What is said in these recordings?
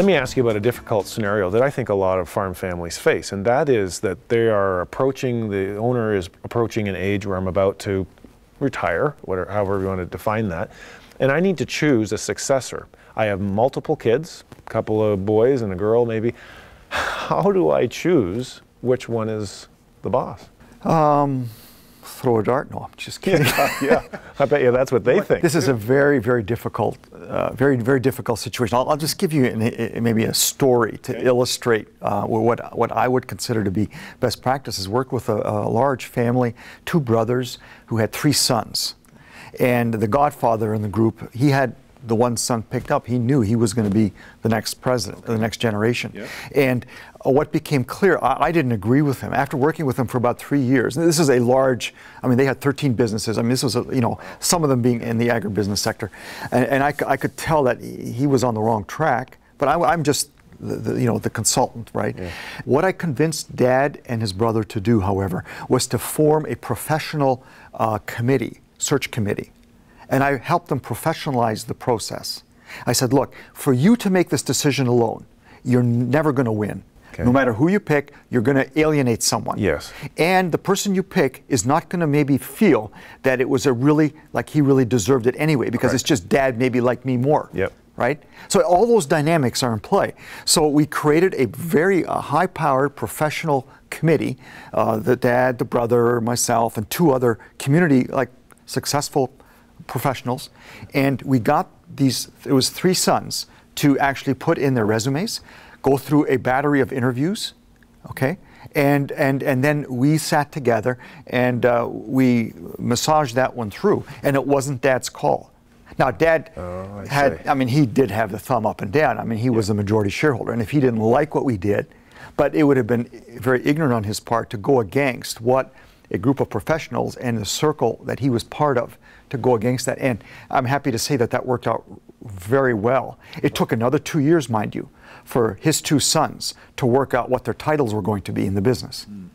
Let me ask you about a difficult scenario that I think a lot of farm families face, and that is that they are approaching, the owner is approaching an age where I'm about to retire, whatever, however you want to define that, and I need to choose a successor. I have multiple kids, a couple of boys and a girl maybe. How do I choose which one is the boss? Um, throw a dart. No, I'm just kidding. Yeah, yeah. I bet you that's what they think. This is a very, very difficult, uh, very, very difficult situation. I'll, I'll just give you an, a, maybe a story to okay. illustrate uh, what what I would consider to be best practices. Worked with a, a large family, two brothers who had three sons, and the godfather in the group. He had the one son picked up, he knew he was going to be the next president, okay. the next generation. Yep. And uh, what became clear, I, I, didn't agree with him. After working with him for about three years, this is a large, I mean, they had 13 businesses. I mean, this was, a, you know, some of them being in the agribusiness sector. And, and I, I, could tell that he was on the wrong track, but I, am just, the, the, you know, the consultant, right? Yeah. What I convinced dad and his brother to do, however, was to form a professional uh, committee, search committee and I helped them professionalize the process. I said, look, for you to make this decision alone, you're never going to win. Okay. No matter who you pick, you're going to alienate someone. Yes. And the person you pick is not going to maybe feel that it was a really, like he really deserved it anyway, because it's just dad maybe like me more. Yep. Right? So all those dynamics are in play. So we created a very uh, high powered professional committee uh, the dad, the brother, myself, and two other community, like successful professionals, and we got these, it was three sons, to actually put in their resumes, go through a battery of interviews, okay? And, and, and then we sat together and uh, we massaged that one through, and it wasn't dad's call. Now, Dad oh, I had, see. I mean, he did have the thumb up and down. I mean, he yeah. was the majority shareholder. And if he didn't like what we did, but it would have been very ignorant on his part to go against what a group of professionals and the circle that he was part of to go against that. And I'm happy to say that that worked out very well. It took another two years, mind you, for his two sons to work out what their titles were going to be in the business. Mm.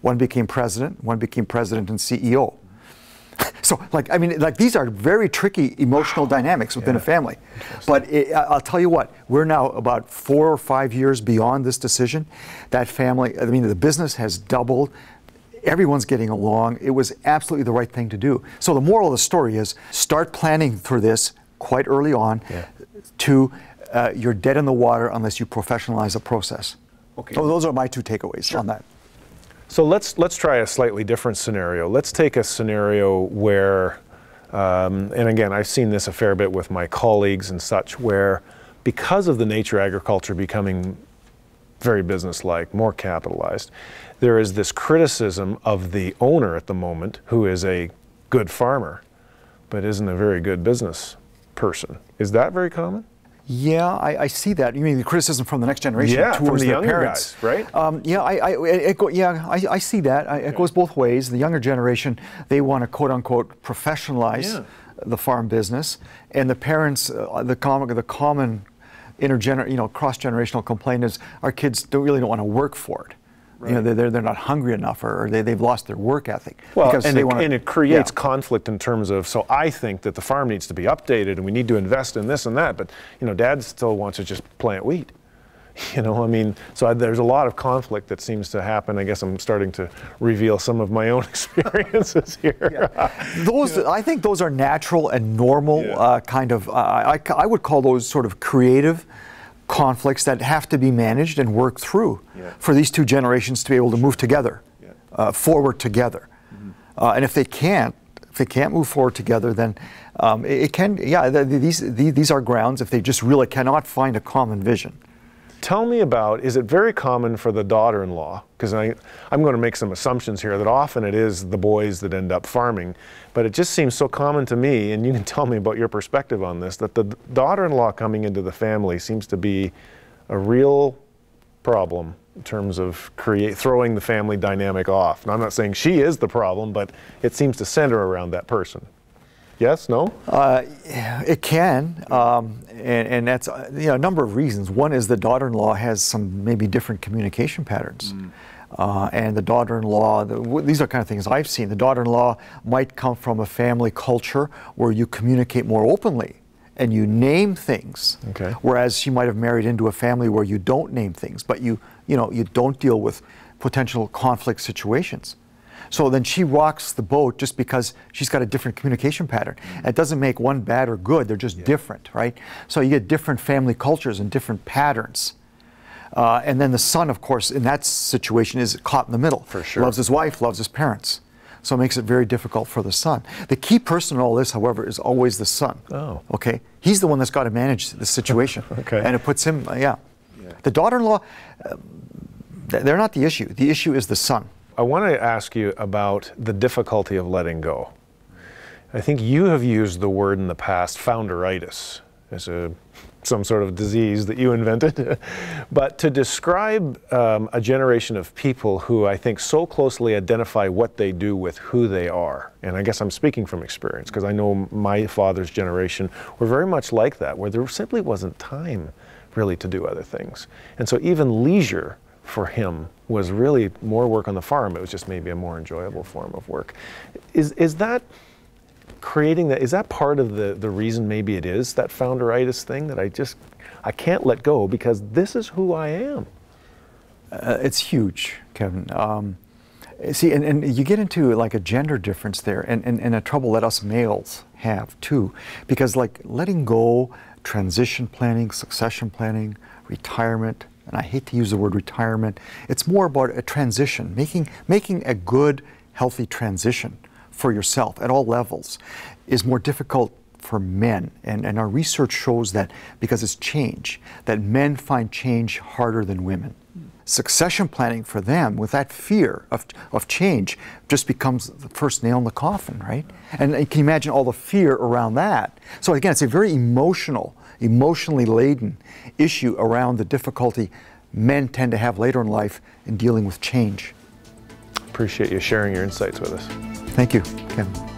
One became president, one became president and CEO. So, like, I mean, like, these are very tricky emotional dynamics within yeah. a family. But it, I'll tell you what, we're now about four or five years beyond this decision. That family, I mean, the business has doubled, Everyone's getting along. It was absolutely the right thing to do. So the moral of the story is start planning for this quite early on. Yeah. To uh, you're dead in the water unless you professionalize the process. Okay. So those are my two takeaways sure. on that. So let's let's try a slightly different scenario. Let's take a scenario where, um, and again, I've seen this a fair bit with my colleagues and such, where because of the nature agriculture becoming very businesslike, more capitalized. There is this criticism of the owner at the moment who is a good farmer but isn't a very good business person. Is that very common? Yeah, I, I, see that. You mean the criticism from the next generation yeah, towards the their parents, guys, right? Um, yeah, I, I it go, yeah, I, I, see that. it yeah. goes both ways. The younger generation, they want to quote unquote professionalize yeah. the farm business, and the parents, uh, the common, the common intergener you know cross generational complaint is our kids don't really don't want to work for it. Right. You know, they're, they're not hungry enough or they, they've lost their work ethic. Well, and it, wanna, and, it, creates yeah. conflict in terms of, so I think that the farm needs to be updated and we need to invest in this and that, but, you know, dad still wants to just plant wheat. You know, I mean, so I, there's a lot of conflict that seems to happen. I guess I'm starting to reveal some of my own experiences here. Yeah. Those, I think those are natural and normal yeah. uh, kind of, uh, I, I would call those sort of creative conflicts that have to be managed and worked through yeah. for these two generations to be able to move together, yeah. uh, forward together. Mm-hmm. Uh, and if they can't, if they can't move forward together, then um, it, it, can, yeah, these, these are grounds if they just really cannot find a common vision tell me about is it very common for the daughter in law? Because I'm going to make some assumptions here that often it is the boys that end up farming, but it just seems so common to me, and you can tell me about your perspective on this, that the daughter in law coming into the family seems to be a real problem in terms of create, throwing the family dynamic off. Now I'm not saying she is the problem, but it seems to center around that person. Yes, no? Uh, it can, um, and, and, that's uh, you know, a number of reasons. One is the daughter-in-law has some maybe different communication patterns. Mm. Uh, and the daughter-in-law, the, these are kind of things I've seen. The daughter-in-law might come from a family culture where you communicate more openly and you name things. Okay. Whereas she might have married into a family where you don't name things, but you, you know, you don't deal with potential conflict situations. So then she rocks the boat just because she's got a different communication pattern. Mm -hmm. It doesn't make one bad or good, they're just yeah. different, right? So you get different family cultures and different patterns. Uh, and then the son, of course, in that situation is caught in the middle. For sure. Loves his wife, loves his parents. So it makes it very difficult for the son. The key person in all this, however, is always the son. Oh. Okay? He's the one that's got to manage the situation. okay. And it puts him, yeah. yeah. The daughter in law, uh, they're not the issue. The issue is the son. I want to ask you about the difficulty of letting go. I think you have used the word in the past, founderitis, as a, some sort of disease that you invented. but to describe um, a generation of people who I think so closely identify what they do with who they are, and I guess I'm speaking from experience because I know my father's generation were very much like that, where there simply wasn't time really to do other things. And so even leisure for him was really more work on the farm. It was just maybe a more enjoyable form of work. Is, is that creating that, is that part of the, the reason maybe it is that founderitis thing that I just, I can't let go because this is who I am? Uh, it's huge, Kevin. Um, see, and, and you get into like a gender difference there and, and, and a trouble that us males have too. Because like letting go, transition planning, succession planning, retirement, and I hate to use the word retirement, it's more about a transition, making, making a good, healthy transition for yourself at all levels is more difficult for men. And, and our research shows that because it's change, that men find change harder than women. Succession planning for them, with that fear of, of change, just becomes the first nail in the coffin, right? And, and can you imagine all the fear around that? So, again, it's a very emotional, emotionally laden issue around the difficulty men tend to have later in life in dealing with change. Appreciate you sharing your insights with us. Thank you, Kevin.